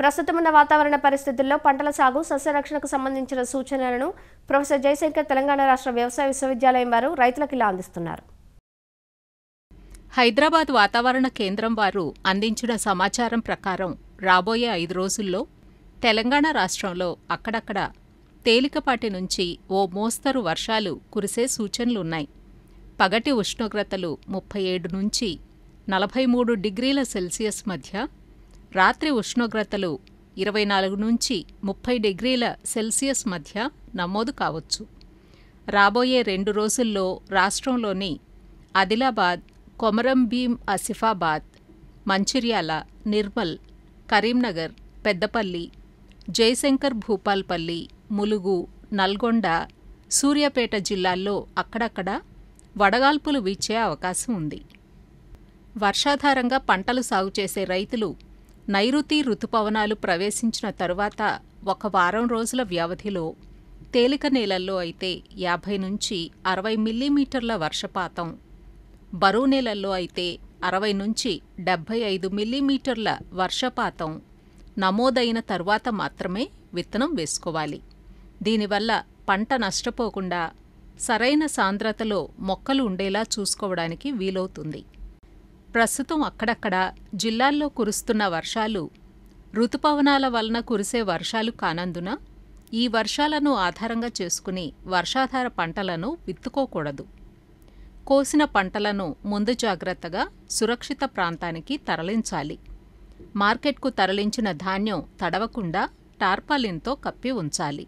ప్రస్తుతం ఉన్న వాతావరణ పరిస్థితుల్లో పంటల సాగు సస్యరక్షణకు సంబంధించిన సూచనలను ప్రొఫెసర్ జయశంకర్ తెలంగాణ రాష్ట్ర వ్యవసాయ విశ్వవిద్యాలయం వారు రైతులకు ఇలా అందిస్తున్నారు హైదరాబాద్ వాతావరణ కేంద్రం వారు అందించిన సమాచారం ప్రకారం రాబోయే ఐదు రోజుల్లో తెలంగాణ రాష్ట్రంలో అక్కడక్కడ తేలికపాటి నుంచి ఓ మోస్తరు వర్షాలు కురిసే సూచనలున్నాయి పగటి ఉష్ణోగ్రతలు ముప్పై ఏడు నుంచి నలభై మూడు డిగ్రీల సెల్సియస్ మధ్య రాత్రి ఉష్ణోగ్రతలు ఇరవై నాలుగు నుంచి ముప్పై డిగ్రీల సెల్సియస్ మధ్య నమోదు కావచ్చు రాబోయే రెండు రోజుల్లో రాష్ట్రంలోని ఆదిలాబాద్ కొమరం భీం ఆసిఫాబాద్ మంచిర్యాల నిర్మల్ కరీంనగర్ పెద్దపల్లి జయశంకర్ భూపాల్పల్లి ములుగు నల్గొండ సూర్యాపేట జిల్లాల్లో అక్కడక్కడ వడగాల్పులు వీచే అవకాశం ఉంది వర్షాధారంగా పంటలు సాగు చేసే రైతులు నైరుతి ఋతుపవనాలు ప్రవేశించిన తరువాత ఒక వారం రోజుల వ్యవధిలో తేలిక నేలల్లో అయితే యాభై నుంచి అరవై మిల్లీమీటర్ల వర్షపాతం బరువు నేలల్లో అయితే అరవై నుంచి డెబ్బై ఐదు మిల్లీమీటర్ల వర్షపాతం నమోదైన తరువాత మాత్రమే విత్తనం వేసుకోవాలి దీనివల్ల పంట నష్టపోకుండా సరైన సాంద్రతలో మొక్కలు ఉండేలా చూసుకోవడానికి వీలవుతుంది ప్రస్తుతం అక్కడక్కడ జిల్లాల్లో కురుస్తున్న వర్షాలు ఋతుపవనాల వలన కురిసే వర్షాలు కానందున ఈ వర్షాలను ఆధారంగా చేసుకుని వర్షాధార పంటలను విత్తుకోకూడదు కోసిన పంటలను ముందు జాగ్రత్తగా సురక్షిత ప్రాంతానికి తరలించాలి మార్కెట్కు తరలించిన ధాన్యం తడవకుండా టార్పాలిన్తో కప్పి ఉంచాలి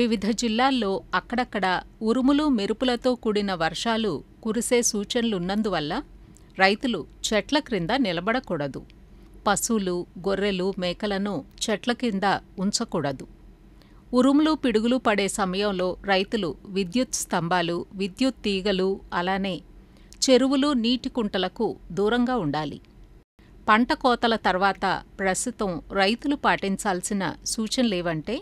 వివిధ జిల్లాల్లో అక్కడక్కడ ఉరుములు మెరుపులతో కూడిన వర్షాలు కురిసే సూచనలున్నందువల్ల రైతులు చెట్ల క్రింద నిలబడకూడదు పశువులు గొర్రెలు మేకలను చెట్ల కింద ఉంచకూడదు ఉరుములు పిడుగులు పడే సమయంలో రైతులు విద్యుత్ స్తంభాలు విద్యుత్ తీగలు అలానే చెరువులు నీటి కుంటలకు దూరంగా ఉండాలి పంట కోతల తర్వాత ప్రస్తుతం రైతులు పాటించాల్సిన సూచనలేవంటే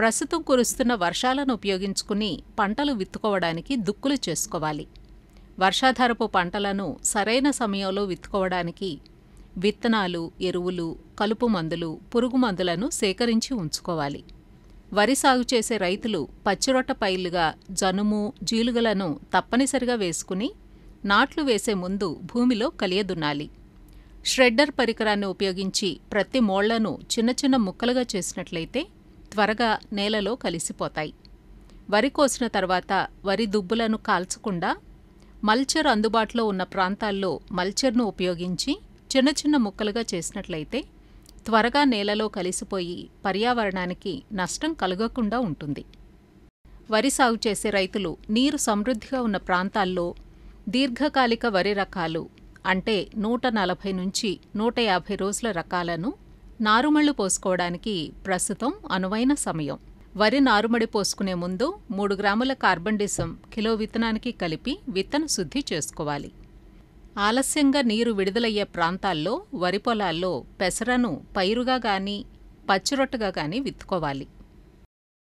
ప్రస్తుతం కురుస్తున్న వర్షాలను ఉపయోగించుకుని పంటలు విత్తుకోవడానికి దుక్కులు చేసుకోవాలి వర్షాధారపు పంటలను సరైన సమయంలో విత్తుకోవడానికి విత్తనాలు ఎరువులు కలుపు మందులు పురుగు మందులను సేకరించి ఉంచుకోవాలి వరి సాగు చేసే రైతులు పచ్చిరొట్ట పైలుగా జనుము జీలుగలను తప్పనిసరిగా వేసుకుని నాట్లు వేసే ముందు భూమిలో కలియదున్నాలి ష్రెడ్డర్ పరికరాన్ని ఉపయోగించి ప్రతి మోళ్లను చిన్న చిన్న ముక్కలుగా చేసినట్లయితే త్వరగా నేలలో కలిసిపోతాయి వరి కోసిన తర్వాత వరి దుబ్బులను కాల్చకుండా మల్చర్ అందుబాటులో ఉన్న ప్రాంతాల్లో మల్చర్ను ఉపయోగించి చిన్న చిన్న ముక్కలుగా చేసినట్లయితే త్వరగా నేలలో కలిసిపోయి పర్యావరణానికి నష్టం కలగకుండా ఉంటుంది వరి సాగు చేసే రైతులు నీరు సమృద్ధిగా ఉన్న ప్రాంతాల్లో దీర్ఘకాలిక వరి రకాలు అంటే నూట నలభై నుంచి నూట యాభై రోజుల రకాలను నారుమళ్లు పోసుకోవడానికి ప్రస్తుతం అనువైన సమయం వరి నారుమడి పోసుకునే ముందు మూడు గ్రాముల కార్బండిసం కిలో విత్తనానికి కలిపి విత్తన శుద్ధి చేసుకోవాలి ఆలస్యంగా నీరు విడుదలయ్యే ప్రాంతాల్లో వరి పొలాల్లో పెసరను పైరుగా కానీ పచ్చిరొట్టుగా కానీ విత్తుకోవాలి